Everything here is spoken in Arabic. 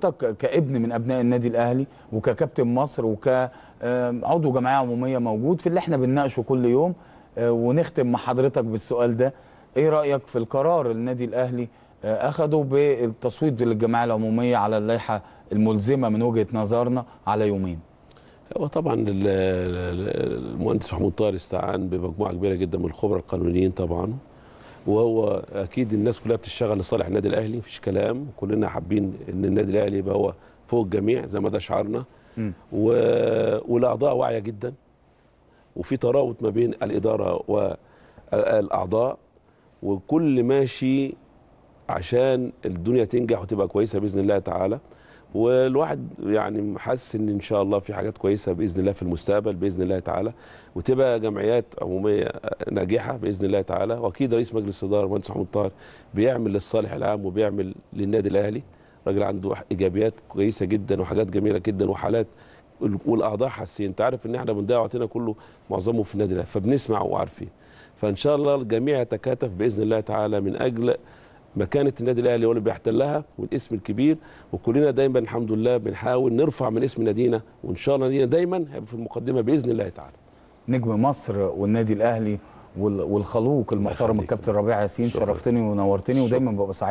حضرتك كابن من ابناء النادي الاهلي وككابتن مصر وكعضو جمعيه عموميه موجود في اللي احنا بنناقشه كل يوم آه، ونختم مع حضرتك بالسؤال ده ايه رايك في القرار النادي الاهلي آه، اخده بالتصويت للجمعيه العموميه على اللائحه الملزمه من وجهه نظرنا على يومين هو طبعا المهندس محمود طاهر استعان بمجموعه كبيره جدا من الخبراء القانونيين طبعا وهو اكيد الناس كلها بتشتغل لصالح النادي الاهلي مفيش كلام كلنا حابين ان النادي الاهلي يبقى هو فوق الجميع زي ما ده شعارنا و... والاعضاء واعيه جدا وفي تراوت ما بين الاداره والاعضاء وكل ماشي عشان الدنيا تنجح وتبقى كويسه باذن الله تعالى والواحد يعني حاسس ان ان شاء الله في حاجات كويسه باذن الله في المستقبل باذن الله تعالى وتبقى جمعيات عموميه آه، ناجحه باذن الله تعالى واكيد رئيس مجلس الاداره المهندس محمود طاهر بيعمل للصالح العام وبيعمل للنادي الاهلي راجل عنده ايجابيات كويسه جدا وحاجات جميله جدا وحالات والاعضاء حاسين انت عارف ان احنا بندعي وقتنا كله معظمه في النادي الاهلي فبنسمع وعارفين فان شاء الله الجميع يتكاتف باذن الله تعالى من اجل مكانه النادي الاهلي هو اللي بيحتلها والاسم الكبير وكلنا دايما الحمد لله بنحاول نرفع من اسم نادينا وان شاء الله نادينا دايما هيبقى في المقدمه باذن الله تعالى. نجم مصر والنادي الاهلي والخلوق المحترم الكابتن ربيع ياسين شرفتني ونورتني ودايما ببقى سعيد